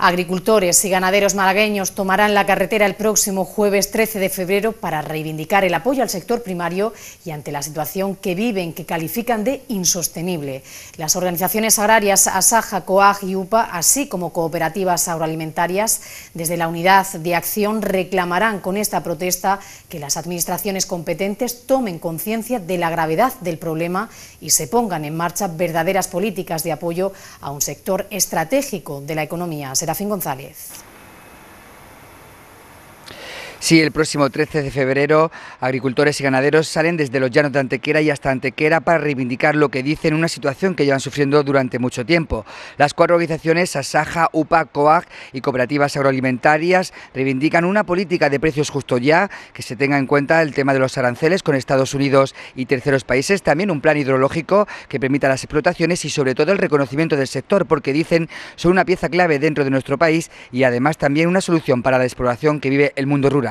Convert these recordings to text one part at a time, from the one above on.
Agricultores y ganaderos malagueños tomarán la carretera el próximo jueves 13 de febrero para reivindicar el apoyo al sector primario y ante la situación que viven, que califican de insostenible. Las organizaciones agrarias Asaja, Coag y UPA, así como cooperativas agroalimentarias, desde la unidad de acción reclamarán con esta protesta que las administraciones competentes tomen conciencia de la gravedad del problema y se pongan en marcha verdaderas políticas de apoyo a un sector estratégico de la economía. Serafín González. Sí, el próximo 13 de febrero, agricultores y ganaderos salen desde los llanos de Antequera y hasta Antequera para reivindicar lo que dicen una situación que llevan sufriendo durante mucho tiempo. Las cuatro organizaciones, Asaja, UPA, COAG y cooperativas agroalimentarias, reivindican una política de precios justo ya, que se tenga en cuenta el tema de los aranceles con Estados Unidos y terceros países, también un plan hidrológico que permita las explotaciones y sobre todo el reconocimiento del sector, porque dicen son una pieza clave dentro de nuestro país y además también una solución para la exploración que vive el mundo rural.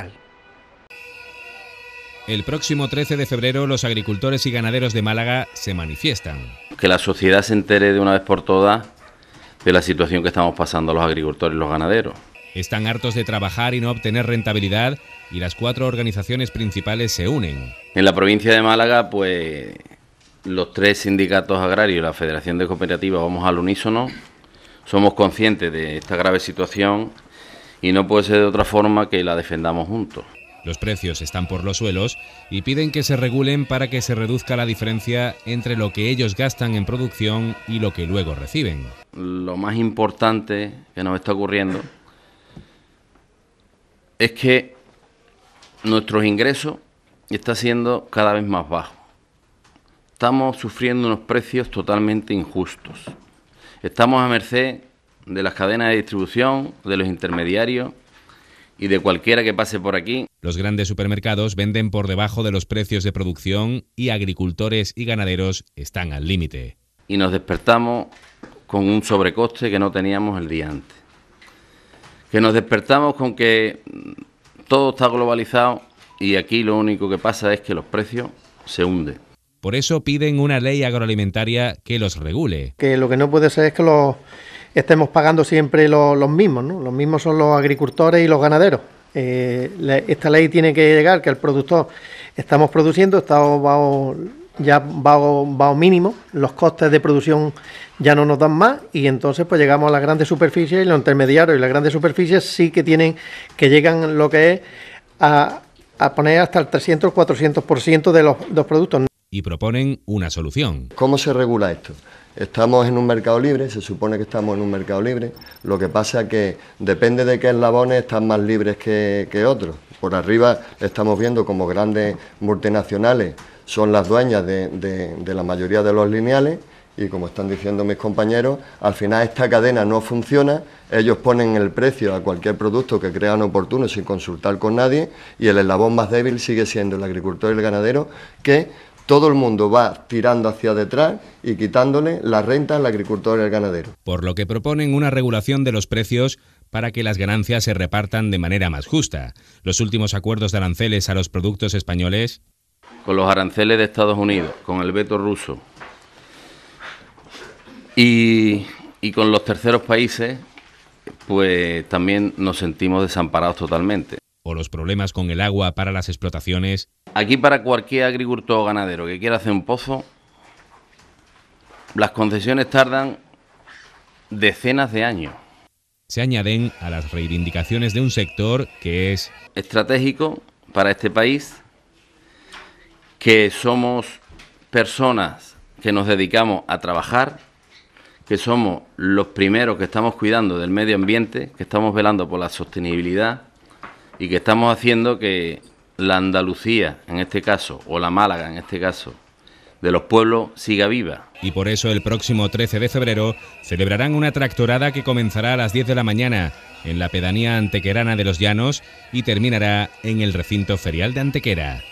El próximo 13 de febrero los agricultores y ganaderos de Málaga se manifiestan. Que la sociedad se entere de una vez por todas de la situación que estamos pasando los agricultores y los ganaderos. Están hartos de trabajar y no obtener rentabilidad y las cuatro organizaciones principales se unen. En la provincia de Málaga, pues los tres sindicatos agrarios y la Federación de Cooperativas vamos al unísono. Somos conscientes de esta grave situación y no puede ser de otra forma que la defendamos juntos. Los precios están por los suelos y piden que se regulen para que se reduzca la diferencia entre lo que ellos gastan en producción y lo que luego reciben. Lo más importante que nos está ocurriendo es que nuestros ingresos está siendo cada vez más bajo. Estamos sufriendo unos precios totalmente injustos. Estamos a merced de las cadenas de distribución, de los intermediarios y de cualquiera que pase por aquí. Los grandes supermercados venden por debajo de los precios de producción y agricultores y ganaderos están al límite. Y nos despertamos con un sobrecoste que no teníamos el día antes. Que nos despertamos con que todo está globalizado y aquí lo único que pasa es que los precios se hunden. Por eso piden una ley agroalimentaria que los regule. Que lo que no puede ser es que los estemos pagando siempre los mismos, ¿no? Los mismos son los agricultores y los ganaderos. Eh, esta ley tiene que llegar que el productor estamos produciendo, estamos bajo, ya bajo, mínimo, los costes de producción ya no nos dan más y entonces pues llegamos a las grandes superficies y los intermediarios y las grandes superficies sí que tienen que llegan lo que es a, poner hasta el 300 400% de los, de los productos y proponen una solución. ¿Cómo se regula esto? Estamos en un mercado libre, se supone que estamos en un mercado libre, lo que pasa es que depende de qué eslabones están más libres que, otros. Por arriba estamos viendo como grandes multinacionales son las dueñas de, de la mayoría de los lineales y como están diciendo mis compañeros, al final esta cadena no funciona, ellos ponen el precio a cualquier producto que crean oportuno sin consultar con nadie y el eslabón más débil sigue siendo el agricultor y el ganadero que todo el mundo va tirando hacia detrás y quitándole la renta al agricultor y al ganadero. Por lo que proponen una regulación de los precios para que las ganancias se repartan de manera más justa. Los últimos acuerdos de aranceles a los productos españoles. Con los aranceles de Estados Unidos, con el veto ruso y, y con los terceros países, pues también nos sentimos desamparados totalmente. O los problemas con el agua para las explotaciones Aquí para cualquier agricultor o ganadero que quiera hacer un pozo, las concesiones tardan decenas de años. Se añaden a las reivindicaciones de un sector que es estratégico para este país, que somos personas que nos dedicamos a trabajar, que somos los primeros que estamos cuidando del medio ambiente, que estamos velando por la sostenibilidad y que estamos haciendo que la Andalucía, en este caso, o la Málaga, en este caso, de los pueblos siga viva. Y por eso el próximo 13 de febrero celebrarán una tractorada que comenzará a las 10 de la mañana en la pedanía antequerana de los Llanos y terminará en el recinto ferial de Antequera.